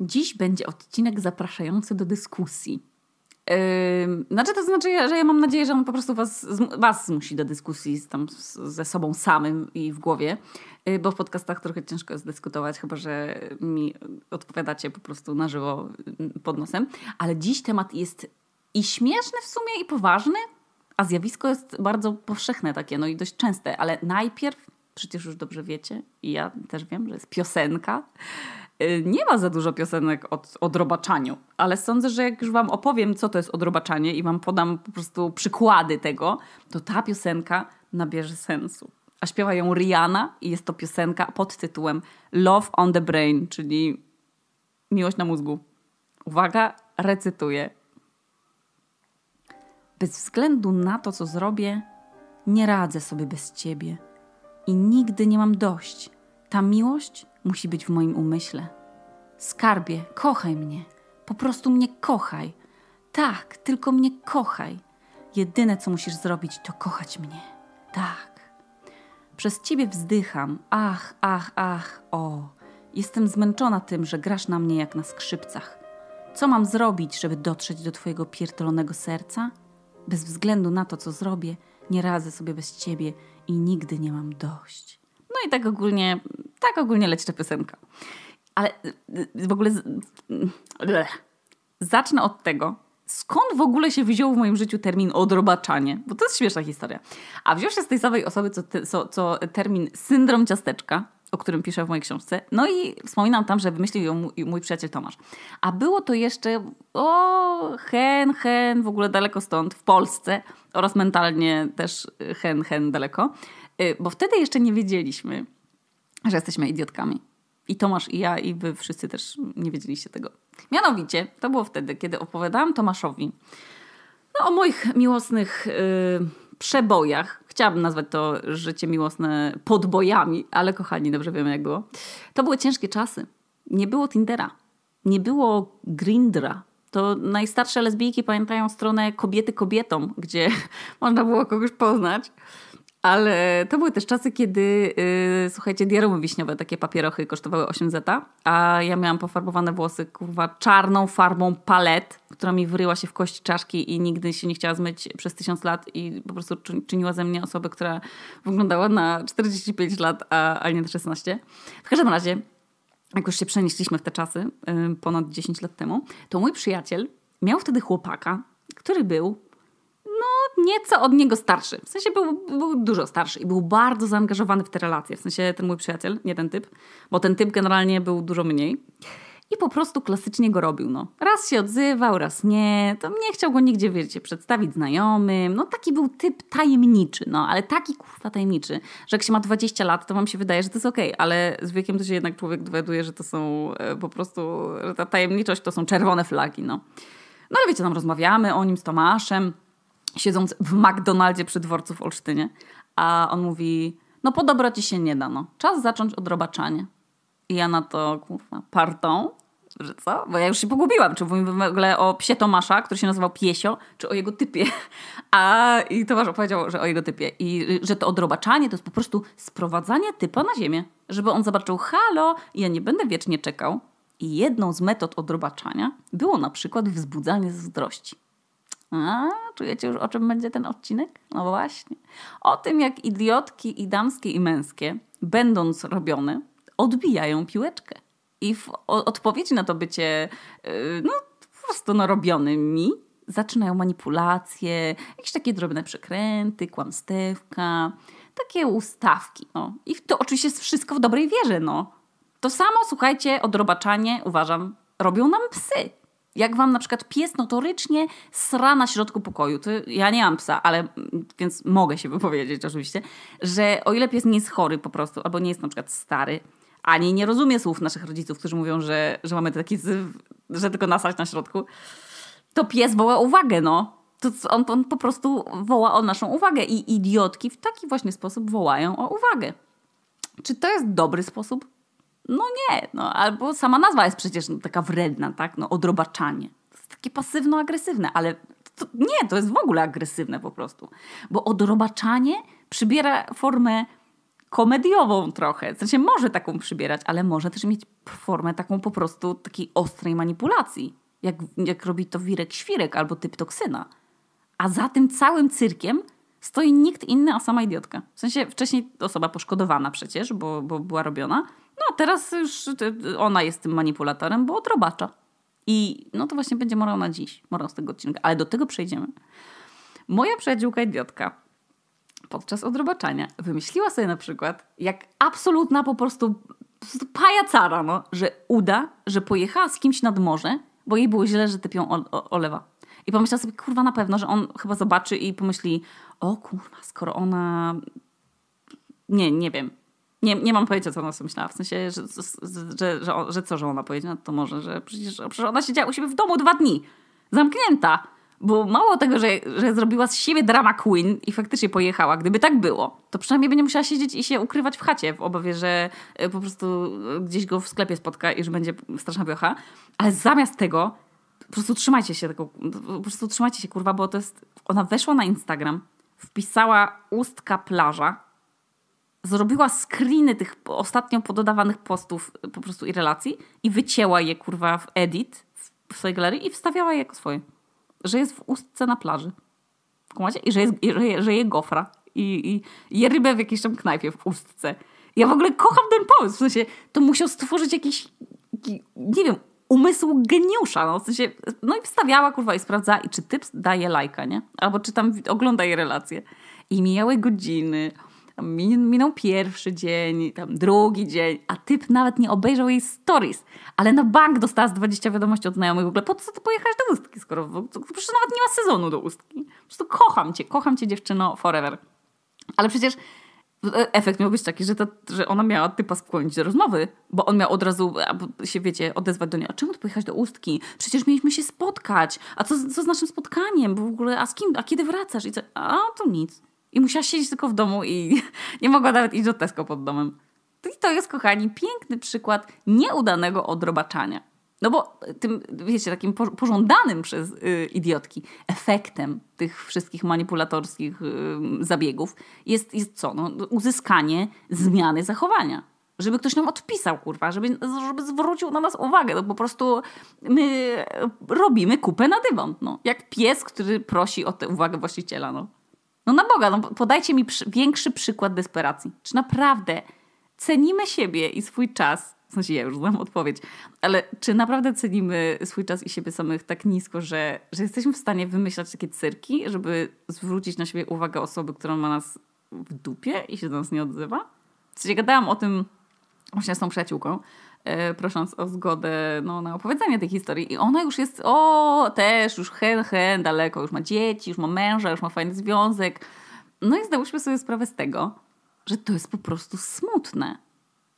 Dziś będzie odcinek zapraszający do dyskusji. Yy, znaczy, to znaczy, że ja mam nadzieję, że on po prostu was, was zmusi do dyskusji z, tam z, ze sobą samym i w głowie, yy, bo w podcastach trochę ciężko jest dyskutować, chyba że mi odpowiadacie po prostu na żywo y, pod nosem. Ale dziś temat jest i śmieszny w sumie, i poważny, a zjawisko jest bardzo powszechne takie, no i dość częste, ale najpierw przecież już dobrze wiecie, i ja też wiem, że jest piosenka. Y, nie ma za dużo piosenek o, odrobaczaniu, ale sądzę, że jak już wam opowiem, co to jest odrobaczanie i wam podam po prostu przykłady tego, to ta piosenka nabierze sensu. A śpiewa ją Rihanna i jest to piosenka pod tytułem Love on the Brain, czyli miłość na mózgu. Uwaga, recytuję. Bez względu na to, co zrobię, nie radzę sobie bez ciebie i nigdy nie mam dość. Ta miłość musi być w moim umyśle. Skarbie, kochaj mnie. Po prostu mnie kochaj. Tak, tylko mnie kochaj. Jedyne, co musisz zrobić, to kochać mnie. Tak. Przez ciebie wzdycham. Ach, ach, ach, o. Jestem zmęczona tym, że grasz na mnie jak na skrzypcach. Co mam zrobić, żeby dotrzeć do twojego pierdolonego serca? Bez względu na to, co zrobię, nie radzę sobie bez ciebie i nigdy nie mam dość. No i tak ogólnie, tak ogólnie leci ta piosenka. Ale y, y, w ogóle. Blech. Y, zacznę od tego, skąd w ogóle się wziął w moim życiu termin odrobaczanie, bo to jest śmieszna historia. A wziął się z tej samej osoby, co, te, co, co termin syndrom ciasteczka, o którym piszę w mojej książce. No i wspominam tam, że wymyślił ją mój, mój przyjaciel Tomasz. A było to jeszcze o hen, hen, w ogóle daleko stąd, w Polsce oraz mentalnie też hen, hen daleko, bo wtedy jeszcze nie wiedzieliśmy, że jesteśmy idiotkami i Tomasz i ja, i wy wszyscy też nie wiedzieliście tego. Mianowicie, to było wtedy, kiedy opowiadałam Tomaszowi no, o moich miłosnych yy, przebojach. Chciałabym nazwać to życie miłosne podbojami, ale kochani, dobrze wiemy jak było. To były ciężkie czasy. Nie było Tindera, nie było Grindra, to najstarsze lesbijki pamiętają stronę Kobiety kobietom, gdzie można było kogoś poznać. Ale to były też czasy, kiedy, yy, słuchajcie, diarumy wiśniowe, takie papierochy kosztowały 8 zeta, a ja miałam pofarbowane włosy, kurwa, czarną farbą palet, która mi wyryła się w kości czaszki i nigdy się nie chciała zmyć przez tysiąc lat i po prostu czyniła ze mnie osobę, która wyglądała na 45 lat, a, a nie na 16. W każdym razie, jak już się przenieśliśmy w te czasy, yy, ponad 10 lat temu, to mój przyjaciel miał wtedy chłopaka, który był nieco od niego starszy. W sensie był, był dużo starszy i był bardzo zaangażowany w te relacje. W sensie ten mój przyjaciel, nie ten typ, bo ten typ generalnie był dużo mniej. I po prostu klasycznie go robił. No. Raz się odzywał, raz nie. To nie chciał go nigdzie, wiecie, przedstawić znajomym. No taki był typ tajemniczy, no ale taki kurwa tajemniczy, że jak się ma 20 lat, to wam się wydaje, że to jest okej, okay, ale z wiekiem to się jednak człowiek dowiaduje, że to są e, po prostu, że ta tajemniczość to są czerwone flagi, no. No ale wiecie, tam rozmawiamy o nim z Tomaszem siedząc w McDonaldzie przy dworcu w Olsztynie, a on mówi, no po ci się nie da, no. Czas zacząć odrobaczanie". I ja na to, kurwa, partą, że co? Bo ja już się pogubiłam, czy mówimy w ogóle o psie Tomasza, który się nazywał Piesio, czy o jego typie. A i Tomasz opowiedział, że o jego typie. I że to odrobaczanie to jest po prostu sprowadzanie typa na ziemię. Żeby on zobaczył, halo, ja nie będę wiecznie czekał. I jedną z metod odrobaczania było na przykład wzbudzanie zazdrości. A, czujecie już o czym będzie ten odcinek? No właśnie. O tym, jak idiotki i damskie i męskie, będąc robione, odbijają piłeczkę. I w odpowiedzi na to bycie y, no, po prostu no, robionymi, zaczynają manipulacje, jakieś takie drobne przekręty, kłamstewka, takie ustawki. No. I to oczywiście jest wszystko w dobrej wierze. No. To samo, słuchajcie, odrobaczanie, uważam, robią nam psy jak wam na przykład pies notorycznie sra na środku pokoju, to ja nie mam psa, ale więc mogę się wypowiedzieć oczywiście, że o ile pies nie jest chory po prostu, albo nie jest na przykład stary, ani nie rozumie słów naszych rodziców, którzy mówią, że, że mamy taki zyw, że tylko nasać na środku, to pies woła uwagę, no. To on, on po prostu woła o naszą uwagę i idiotki w taki właśnie sposób wołają o uwagę. Czy to jest dobry sposób? No nie, no albo sama nazwa jest przecież no, taka wredna, tak? No odrobaczanie. To jest takie pasywno-agresywne, ale to, nie, to jest w ogóle agresywne po prostu. Bo odrobaczanie przybiera formę komediową trochę. W sensie może taką przybierać, ale może też mieć formę taką po prostu takiej ostrej manipulacji. Jak, jak robi to Wirek Świrek albo typ toksyna. A za tym całym cyrkiem stoi nikt inny, a sama idiotka. W sensie wcześniej osoba poszkodowana przecież, bo, bo była robiona, a teraz już y, ona jest tym manipulatorem, bo odrobacza. I no to właśnie będzie morał na dziś, morał z tego odcinka, ale do tego przejdziemy. Moja przyjaciółka idiotka podczas odrobaczania wymyśliła sobie na przykład, jak absolutna po prostu, po prostu pajacara, no, że uda, że pojechała z kimś nad morze, bo jej było źle, że typią olewa. I pomyślała sobie, kurwa, na pewno, że on chyba zobaczy i pomyśli, o kurwa, skoro ona... Nie, nie wiem, nie, nie mam pojęcia, co ona sobie myślała. W sensie, że, że, że, że, co, że ona powiedziała, to może, że przecież, przecież ona siedziała u siebie w domu dwa dni. Zamknięta. Bo mało tego, że, że zrobiła z siebie drama queen i faktycznie pojechała, gdyby tak było, to przynajmniej by nie musiała siedzieć i się ukrywać w chacie w obawie, że e, po prostu e, gdzieś go w sklepie spotka i że będzie straszna biocha. Ale zamiast tego, po prostu trzymajcie się tego, po prostu trzymajcie się kurwa, bo to jest, ona weszła na Instagram, wpisała ustka plaża zrobiła screeny tych ostatnio pododawanych postów y, po prostu i relacji i wycięła je kurwa w edit w swojej galerii i wstawiała je jako swoje. Że jest w ustce na plaży. Kumacie? I że, jest, i że, je, że je gofra. I, i je rybę w jakiejś tam knajpie w ustce. Ja w ogóle kocham ten pomysł. W sensie to musiał stworzyć jakiś, nie wiem, umysł geniusza. No, w sensie, no i wstawiała kurwa i sprawdza i czy typ daje lajka, nie? Albo czy tam ogląda jej relacje. I mijały godziny minął pierwszy dzień, tam drugi dzień, a typ nawet nie obejrzał jej stories, ale na bank dostała z 20 wiadomości od znajomych. W ogóle po co ty pojechałeś do Ustki, skoro przecież nawet nie ma sezonu do Ustki. Po prostu kocham cię, kocham cię dziewczyno forever. Ale przecież e, efekt miał być taki, że, ta, że ona miała typa skłonić do rozmowy, bo on miał od razu się, wiecie, odezwać do niej. A czemu ty pojechać do Ustki? Przecież mieliśmy się spotkać. A co, co z naszym spotkaniem? Bo w ogóle, a z kim? A kiedy wracasz? I co? A, to nic. I musiała siedzieć tylko w domu i nie mogła nawet iść do Tesco pod domem. I to jest, kochani, piękny przykład nieudanego odrobaczania. No bo tym, wiecie, takim pożądanym przez y, idiotki efektem tych wszystkich manipulatorskich y, zabiegów jest, jest co? No, uzyskanie zmiany zachowania. Żeby ktoś nam odpisał, kurwa, żeby, żeby zwrócił na nas uwagę. No po prostu my robimy kupę na dywan. No. Jak pies, który prosi o tę uwagę właściciela. No. No na Boga, no podajcie mi przy, większy przykład desperacji. Czy naprawdę cenimy siebie i swój czas? W sensie ja już znam odpowiedź, ale czy naprawdę cenimy swój czas i siebie samych tak nisko, że, że jesteśmy w stanie wymyślać takie cyrki, żeby zwrócić na siebie uwagę osoby, która ma nas w dupie i się do nas nie odzywa? W sensie gadałam o tym właśnie z tą przyjaciółką, E, prosząc o zgodę no, na opowiedzenie tej historii. I ona już jest, o, też już hen, hen, daleko, już ma dzieci, już ma męża, już ma fajny związek. No i zdałyśmy sobie sprawę z tego, że to jest po prostu smutne.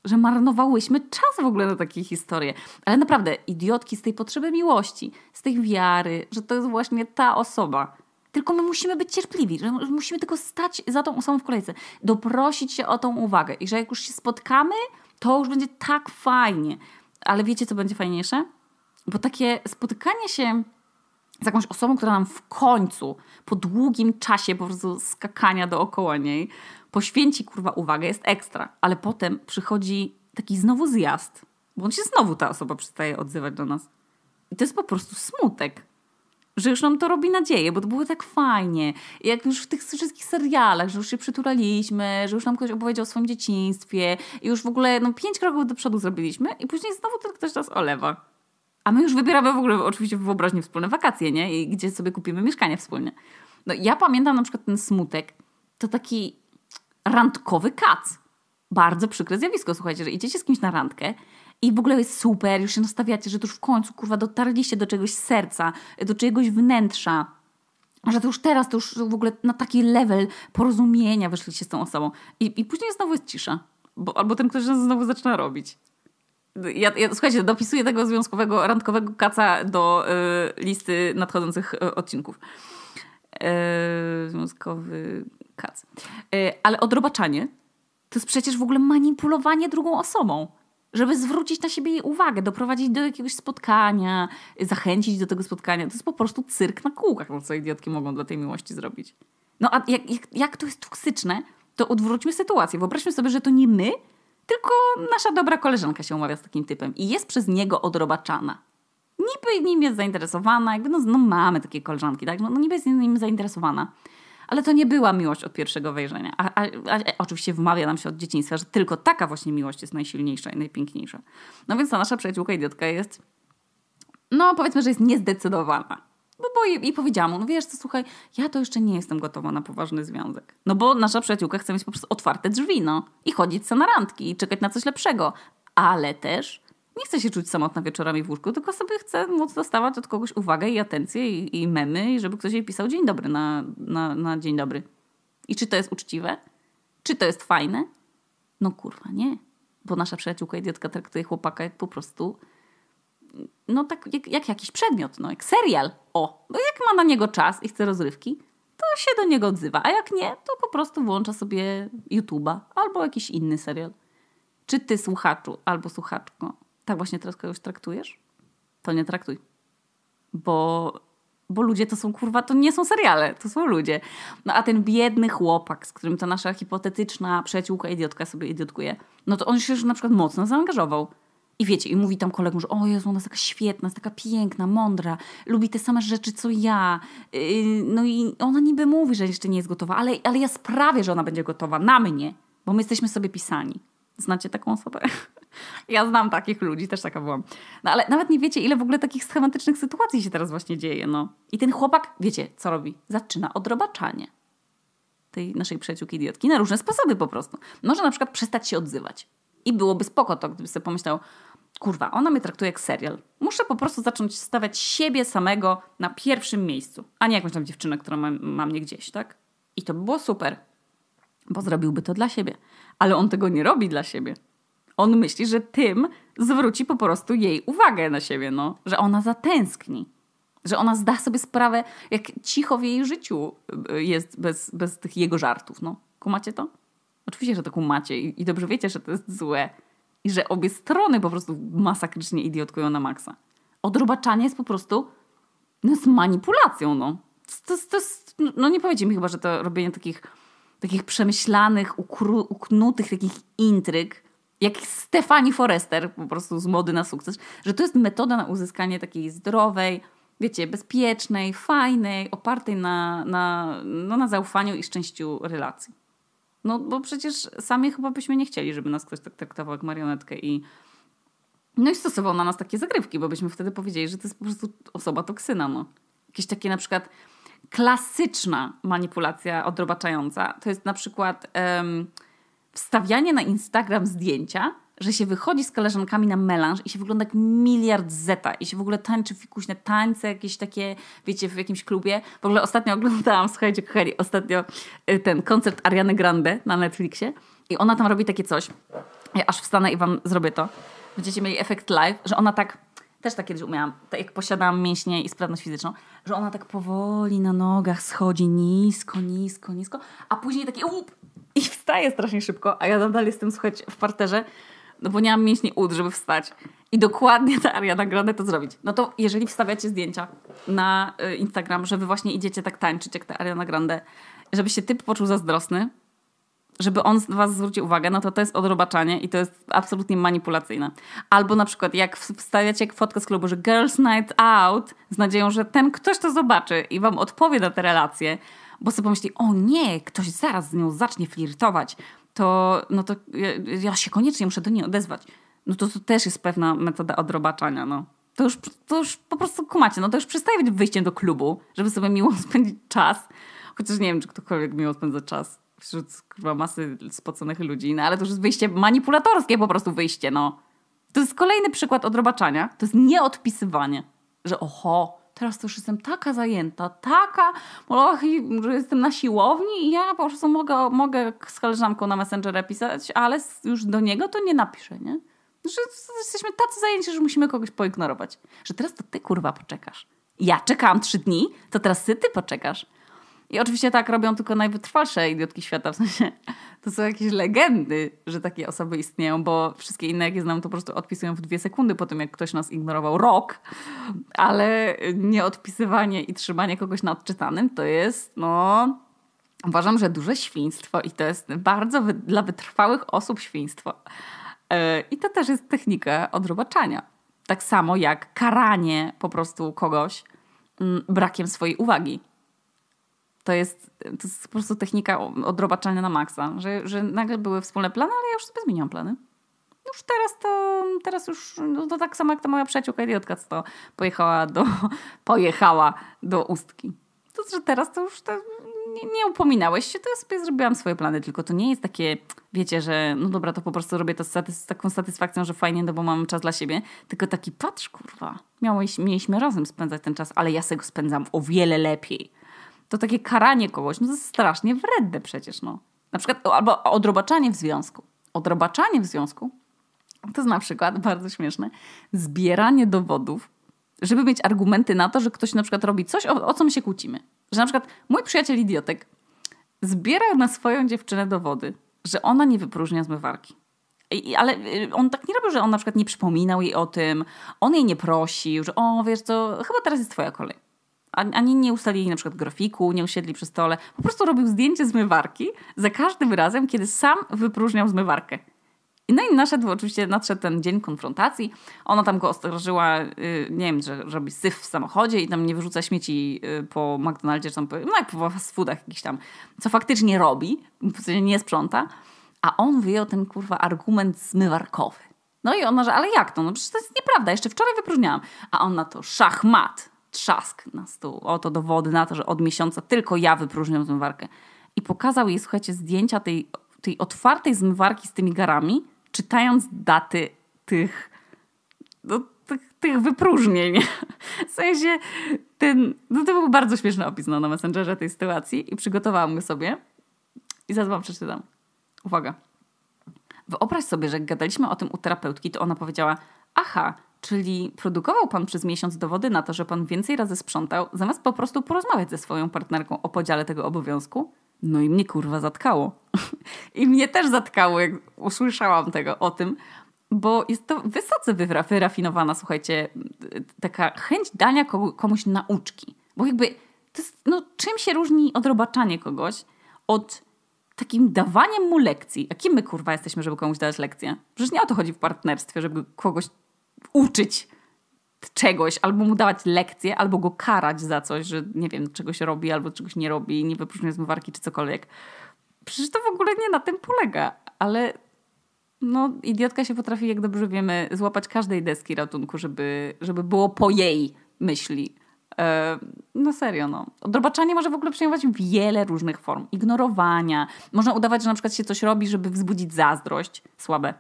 Że marnowałyśmy czas w ogóle na takie historie. Ale naprawdę, idiotki z tej potrzeby miłości, z tej wiary, że to jest właśnie ta osoba. Tylko my musimy być cierpliwi, że musimy tylko stać za tą osobą w kolejce, doprosić się o tą uwagę i że jak już się spotkamy, to już będzie tak fajnie. Ale wiecie, co będzie fajniejsze? Bo takie spotykanie się z jakąś osobą, która nam w końcu, po długim czasie po prostu skakania dookoła niej, poświęci kurwa uwagę, jest ekstra. Ale potem przychodzi taki znowu zjazd, bo on się znowu ta osoba przestaje odzywać do nas. I to jest po prostu smutek że już nam to robi nadzieję, bo to było tak fajnie. Jak już w tych wszystkich serialach, że już się przytulaliśmy, że już nam ktoś opowiedział o swoim dzieciństwie i już w ogóle no, pięć kroków do przodu zrobiliśmy i później znowu ten ktoś nas olewa. A my już wybieramy w ogóle oczywiście wyobraźnie wspólne wakacje, nie? I gdzie sobie kupimy mieszkanie wspólnie. No ja pamiętam na przykład ten smutek, to taki randkowy kac. Bardzo przykre zjawisko, słuchajcie, że idziecie z kimś na randkę i w ogóle jest super, już się nastawiacie, że to już w końcu, kurwa, dotarliście do czegoś serca, do czegoś wnętrza, że to już teraz, to już w ogóle na taki level porozumienia weszliście z tą osobą. I, i później znowu jest cisza. Bo, albo ten ktoś znowu zaczyna robić. Ja, ja, słuchajcie, dopisuję tego związkowego, randkowego kaca do y, listy nadchodzących y, odcinków. Y, związkowy kac. Y, ale odrobaczanie to jest przecież w ogóle manipulowanie drugą osobą żeby zwrócić na siebie jej uwagę, doprowadzić do jakiegoś spotkania, zachęcić do tego spotkania. To jest po prostu cyrk na kółkach, no co idiotki mogą dla tej miłości zrobić. No a jak, jak, jak to jest toksyczne, to odwróćmy sytuację. Wyobraźmy sobie, że to nie my, tylko nasza dobra koleżanka się umawia z takim typem i jest przez niego odrobaczana. Niby nim jest zainteresowana, jakby no, no mamy takie koleżanki, tak? No, no niby jest nim zainteresowana ale to nie była miłość od pierwszego wejrzenia. A, a, a, oczywiście wmawia nam się od dzieciństwa, że tylko taka właśnie miłość jest najsilniejsza i najpiękniejsza. No więc ta nasza przyjaciółka idiotka jest, no powiedzmy, że jest niezdecydowana. No bo i, i powiedziałam mu, no wiesz co, słuchaj, ja to jeszcze nie jestem gotowa na poważny związek. No bo nasza przyjaciółka chce mieć po prostu otwarte drzwi, no. I chodzić co na randki i czekać na coś lepszego. Ale też nie chcę się czuć samotna wieczorami w łóżku, tylko sobie chcę móc dostawać od kogoś uwagę i atencję i, i memy, i żeby ktoś jej pisał dzień dobry na, na, na dzień dobry. I czy to jest uczciwe? Czy to jest fajne? No kurwa, nie. Bo nasza przyjaciółka idiotka traktuje chłopaka jak po prostu no tak jak, jak, jakiś przedmiot, no jak serial. O, no jak ma na niego czas i chce rozrywki, to się do niego odzywa, a jak nie, to po prostu włącza sobie YouTube'a albo jakiś inny serial. Czy ty słuchaczu albo słuchaczko tak właśnie teraz kogoś traktujesz, to nie traktuj. Bo, bo ludzie to są kurwa, to nie są seriale, to są ludzie. No a ten biedny chłopak, z którym ta nasza hipotetyczna przyjaciółka idiotka sobie idiotkuje, no to on się już na przykład mocno zaangażował. I wiecie, i mówi tam kolegom, że o Jezu, ona jest taka świetna, jest taka piękna, mądra, lubi te same rzeczy co ja. Yy, no i ona niby mówi, że jeszcze nie jest gotowa, ale, ale ja sprawię, że ona będzie gotowa na mnie, bo my jesteśmy sobie pisani. Znacie taką osobę? Ja znam takich ludzi, też taka byłam. No ale nawet nie wiecie, ile w ogóle takich schematycznych sytuacji się teraz właśnie dzieje, no. I ten chłopak, wiecie, co robi? Zaczyna odrobaczanie tej naszej przyjaciółki idiotki na różne sposoby po prostu. Może na przykład przestać się odzywać. I byłoby spoko to, gdyby sobie pomyślał, kurwa, ona mnie traktuje jak serial. Muszę po prostu zacząć stawiać siebie samego na pierwszym miejscu, a nie jakąś tam dziewczynę, która mam, mam mnie gdzieś, tak? I to by było super, bo zrobiłby to dla siebie. Ale on tego nie robi dla siebie on myśli, że tym zwróci po prostu jej uwagę na siebie, no. Że ona zatęskni. Że ona zda sobie sprawę, jak cicho w jej życiu y, y, jest bez, bez tych jego żartów, no. Kumacie to? Oczywiście, że to kumacie i, i dobrze wiecie, że to jest złe. I że obie strony po prostu masakrycznie idiotkują na maksa. Odrobaczanie jest po prostu no, jest manipulacją, no. To, to, to jest, no nie powiedzie mi chyba, że to robienie takich, takich przemyślanych, ukru, uknutych takich intryg jak Stefani Forrester po prostu z mody na sukces, że to jest metoda na uzyskanie takiej zdrowej, wiecie, bezpiecznej, fajnej, opartej na, na, no, na zaufaniu i szczęściu relacji. No bo przecież sami chyba byśmy nie chcieli, żeby nas ktoś tak traktował jak marionetkę i no i stosował na nas takie zagrywki, bo byśmy wtedy powiedzieli, że to jest po prostu osoba toksyna. No. Jakieś takie na przykład klasyczna manipulacja odrobaczająca to jest na przykład... Um, wstawianie na Instagram zdjęcia, że się wychodzi z koleżankami na melanż i się wygląda jak miliard zeta i się w ogóle tańczy fikuśne tańce jakieś takie, wiecie, w jakimś klubie. W ogóle ostatnio oglądałam, słuchajcie kochani, ostatnio y, ten koncert Ariany Grande na Netflixie i ona tam robi takie coś. Ja aż wstanę i wam zrobię to. Będziecie mieli efekt live, że ona tak też tak kiedyś umiałam, tak jak posiadałam mięśnie i sprawność fizyczną, że ona tak powoli na nogach schodzi nisko, nisko, nisko, a później taki i wstaję strasznie szybko, a ja nadal jestem, słuchać w parterze, no bo nie mam mięśni ud, żeby wstać. I dokładnie ta Ariana Grande to zrobić. No to jeżeli wstawiacie zdjęcia na y, Instagram, że wy właśnie idziecie tak tańczyć jak ta Ariana Grande, żeby się typ poczuł zazdrosny, żeby on was zwrócił uwagę, no to to jest odrobaczanie i to jest absolutnie manipulacyjne. Albo na przykład jak wstawiacie fotkę z klubu, że girls night out z nadzieją, że ten ktoś to zobaczy i wam odpowie na te relacje, bo sobie pomyśli, o nie, ktoś zaraz z nią zacznie flirtować, to no to ja, ja się koniecznie muszę do niej odezwać. No to, to też jest pewna metoda odrobaczania, no. To już, to już po prostu kumacie, no to już przestaje być wyjściem do klubu, żeby sobie miło spędzić czas. Chociaż nie wiem, czy ktokolwiek miło spędza czas wśród kurwa, masy spoconych ludzi, no ale to już jest wyjście manipulatorskie po prostu wyjście, no. To jest kolejny przykład odrobaczania, to jest nieodpisywanie, że oho, teraz to już jestem taka zajęta, taka, och, że jestem na siłowni i ja po prostu mogę, mogę z koleżanką na Messengera pisać, ale już do niego to nie napiszę, nie? Że jesteśmy tacy zajęci, że musimy kogoś poignorować. Że teraz to ty, kurwa, poczekasz. Ja czekałam trzy dni, to teraz ty, ty poczekasz. I oczywiście tak robią tylko najwytrwalsze idiotki świata, w sensie to są jakieś legendy, że takie osoby istnieją, bo wszystkie inne, jakie znam, to po prostu odpisują w dwie sekundy po tym, jak ktoś nas ignorował rok, ale nieodpisywanie i trzymanie kogoś na odczytanym to jest, no, uważam, że duże świństwo i to jest bardzo wy dla wytrwałych osób świństwo. E, I to też jest technika odrobaczania. Tak samo jak karanie po prostu kogoś mm, brakiem swojej uwagi to jest, to jest po prostu technika odrobaczalna na maksa, że, że nagle były wspólne plany, ale ja już sobie zmieniłam plany. Już teraz to, teraz już, no to tak samo jak ta moja przyjaciółka idiotka, co to pojechała do, pojechała do Ustki. To, że teraz to już to nie, nie, upominałeś się, to ja sobie zrobiłam swoje plany, tylko to nie jest takie, wiecie, że no dobra, to po prostu robię to z, satys taką satysfakcją, że fajnie, no bo mam czas dla siebie, tylko taki patrz, kurwa, miałeś, mieliśmy razem spędzać ten czas, ale ja sobie go spędzam o wiele lepiej to takie karanie kogoś, no to jest strasznie wredne przecież, no. Na przykład, albo odrobaczanie w związku. Odrobaczanie w związku to jest na przykład, bardzo śmieszne, zbieranie dowodów, żeby mieć argumenty na to, że ktoś na przykład robi coś, o, o co my się kłócimy. Że na przykład mój przyjaciel idiotek zbierał na swoją dziewczynę dowody, że ona nie wypróżnia zmywarki. I, ale y, on tak nie robił, że on na przykład nie przypominał jej o tym, on jej nie prosił, że o, wiesz co, chyba teraz jest twoja kolej. Ani nie ustalili na przykład grafiku, nie usiedli przy stole. Po prostu robił zdjęcie zmywarki za każdym razem, kiedy sam wypróżniał zmywarkę. I no i naszedł oczywiście, nadszedł ten dzień konfrontacji. Ona tam go ostrożyła, y, nie wiem, że robi syf w samochodzie i tam nie wyrzuca śmieci y, po McDonaldzie, czy tam po, no jak po fast foodach jakiś tam, co faktycznie robi, w sensie nie sprząta. A on wyjął ten kurwa argument zmywarkowy. No i ona, że ale jak to? No przecież to jest nieprawda, jeszcze wczoraj wypróżniałam. A ona to szachmat trzask na stół. Oto dowody na to, że od miesiąca tylko ja wypróżniam zmywarkę. I pokazał jej, słuchajcie, zdjęcia tej, tej otwartej zmywarki z tymi garami, czytając daty tych, no, tych, tych wypróżnień. W sensie ten, no to był bardzo śmieszny opis no, na Messengerze tej sytuacji i przygotowałam go sobie i zaraz wam przeczytam. Uwaga. Wyobraź sobie, że jak gadaliśmy o tym u terapeutki, to ona powiedziała, aha, Czyli produkował pan przez miesiąc dowody na to, że pan więcej razy sprzątał, zamiast po prostu porozmawiać ze swoją partnerką o podziale tego obowiązku? No i mnie kurwa zatkało. I mnie też zatkało, jak usłyszałam tego o tym, bo jest to wysoce wyra wyrafinowana, słuchajcie, taka chęć dania komuś nauczki. Bo jakby, jest, no, czym się różni odrobaczanie kogoś od takim dawaniem mu lekcji. A kim my kurwa jesteśmy, żeby komuś dać lekcję? Przecież nie o to chodzi w partnerstwie, żeby kogoś uczyć czegoś, albo mu dawać lekcje, albo go karać za coś, że nie wiem, czegoś robi, albo czegoś nie robi, nie wypróżnia zmywarki czy cokolwiek. Przecież to w ogóle nie na tym polega, ale no, idiotka się potrafi, jak dobrze wiemy, złapać każdej deski ratunku, żeby, żeby było po jej myśli. E, no serio, no. Odrobaczanie może w ogóle przyjmować wiele różnych form. Ignorowania. Można udawać, że na przykład się coś robi, żeby wzbudzić zazdrość. Słabe.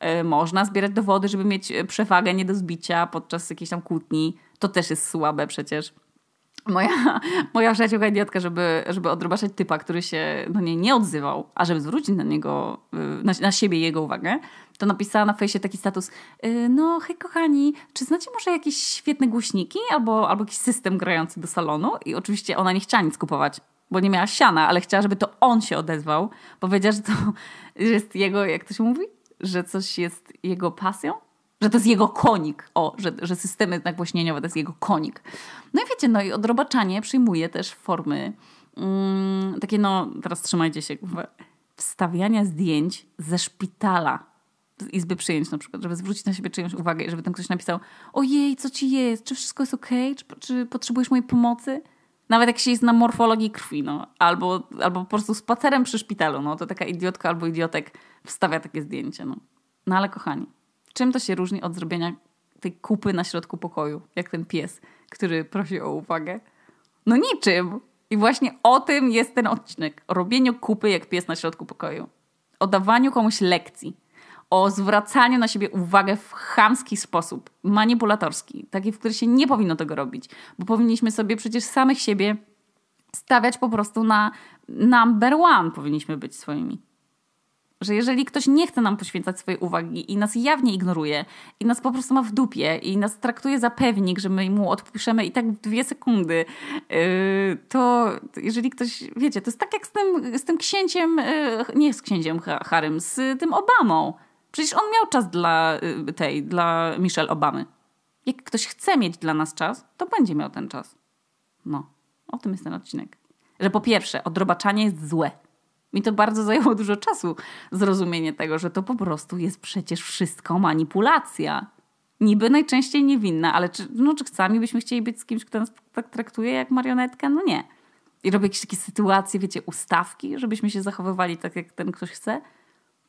E, można zbierać dowody, żeby mieć e, przewagę nie do zbicia podczas jakiejś tam kłótni. To też jest słabe przecież. Moja, moja przyjaciółka idiotka, żeby, żeby odrobaszać typa, który się do niej nie odzywał, a żeby zwrócić na niego, y, na, na siebie jego uwagę, to napisała na fejsie taki status y, no hej kochani, czy znacie może jakieś świetne głośniki albo, albo jakiś system grający do salonu? I oczywiście ona nie chciała nic kupować, bo nie miała siana, ale chciała, żeby to on się odezwał. Powiedziała, że to że jest jego, jak to się mówi? że coś jest jego pasją? Że to jest jego konik, o, że, że systemy nagłośnieniowe to jest jego konik. No i wiecie, no i odrobaczanie przyjmuje też formy mm, takie, no, teraz trzymajcie się, kurwa, wstawiania zdjęć ze szpitala z izby przyjęć na przykład, żeby zwrócić na siebie czyjąś uwagę i żeby tam ktoś napisał ojej, co ci jest, czy wszystko jest okej, okay? czy, czy potrzebujesz mojej pomocy? nawet jak się jest na morfologii krwi, no, albo, albo po prostu spacerem przy szpitalu, no, to taka idiotka albo idiotek wstawia takie zdjęcie. No. no ale kochani, czym to się różni od zrobienia tej kupy na środku pokoju, jak ten pies, który prosi o uwagę? No niczym! I właśnie o tym jest ten odcinek. O robieniu kupy jak pies na środku pokoju. O dawaniu komuś lekcji o zwracaniu na siebie uwagę w chamski sposób, manipulatorski, taki, w który się nie powinno tego robić, bo powinniśmy sobie przecież samych siebie stawiać po prostu na number one, powinniśmy być swoimi. Że jeżeli ktoś nie chce nam poświęcać swojej uwagi i nas jawnie ignoruje, i nas po prostu ma w dupie, i nas traktuje za pewnik, że my mu odpiszemy i tak dwie sekundy, yy, to jeżeli ktoś, wiecie, to jest tak jak z tym, z tym księciem, yy, nie z księciem Harym, z tym Obamą. Przecież on miał czas dla y, tej, dla Michelle Obamy. Jak ktoś chce mieć dla nas czas, to będzie miał ten czas. No, o tym jest ten odcinek. Że po pierwsze, odrobaczanie jest złe. Mi to bardzo zajęło dużo czasu, zrozumienie tego, że to po prostu jest przecież wszystko manipulacja. Niby najczęściej niewinna, ale czy, no, czy sami byśmy chcieli być z kimś, kto nas tak traktuje jak marionetkę? No nie. I robię jakieś takie sytuacje, wiecie, ustawki, żebyśmy się zachowywali tak, jak ten ktoś chce.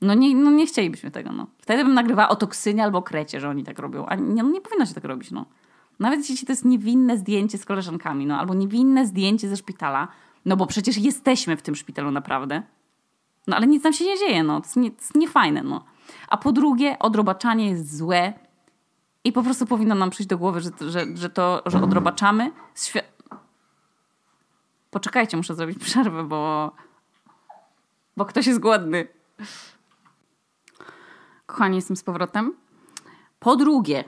No nie, no nie chcielibyśmy tego, no. Wtedy bym nagrywała o toksynie albo krecie, że oni tak robią. A nie, no nie powinno się tak robić, no. Nawet jeśli to jest niewinne zdjęcie z koleżankami, no, albo niewinne zdjęcie ze szpitala, no bo przecież jesteśmy w tym szpitalu naprawdę. No ale nic nam się nie dzieje, no. To jest, nie, to jest niefajne, no. A po drugie, odrobaczanie jest złe i po prostu powinno nam przyjść do głowy, że, że, że to, że odrobaczamy... Poczekajcie, muszę zrobić przerwę, bo... Bo ktoś jest głodny kochani, jestem z powrotem. Po drugie,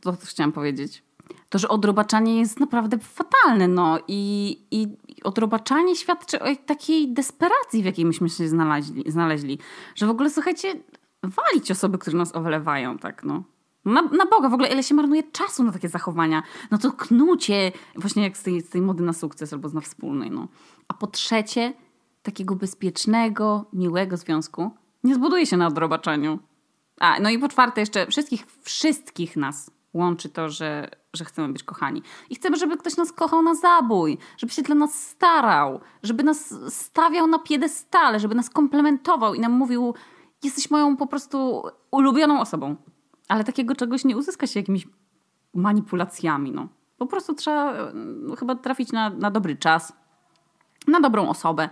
to, to chciałam powiedzieć, to, że odrobaczanie jest naprawdę fatalne, no i, i odrobaczanie świadczy o takiej desperacji, w jakiej myśmy się znaleźli, znaleźli. że w ogóle, słuchajcie, walić osoby, które nas owlewają, tak, no. Na, na, Boga, w ogóle ile się marnuje czasu na takie zachowania. No to knucie, właśnie jak z tej, z tej mody na sukces albo na wspólnej, no. A po trzecie, takiego bezpiecznego, miłego związku nie zbuduje się na odrobaczeniu. A, no i po czwarte jeszcze wszystkich, wszystkich nas łączy to, że, że chcemy być kochani. I chcemy, żeby ktoś nas kochał na zabój, żeby się dla nas starał, żeby nas stawiał na piedestale, żeby nas komplementował i nam mówił, jesteś moją po prostu ulubioną osobą. Ale takiego czegoś nie uzyska się jakimiś manipulacjami. No. Po prostu trzeba mm, chyba trafić na, na dobry czas, na dobrą osobę,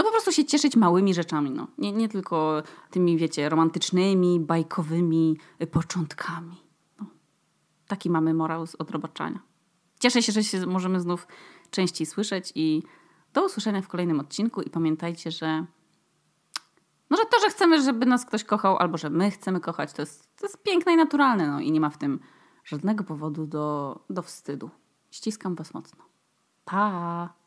no po prostu się cieszyć małymi rzeczami, no. nie, nie tylko tymi, wiecie, romantycznymi, bajkowymi y, początkami. No. Taki mamy morał z odrobaczania. Cieszę się, że się możemy znów częściej słyszeć i do usłyszenia w kolejnym odcinku i pamiętajcie, że no, że to, że chcemy, żeby nas ktoś kochał, albo że my chcemy kochać, to jest, to jest piękne i naturalne, no i nie ma w tym żadnego powodu do, do wstydu. Ściskam Was mocno. Pa!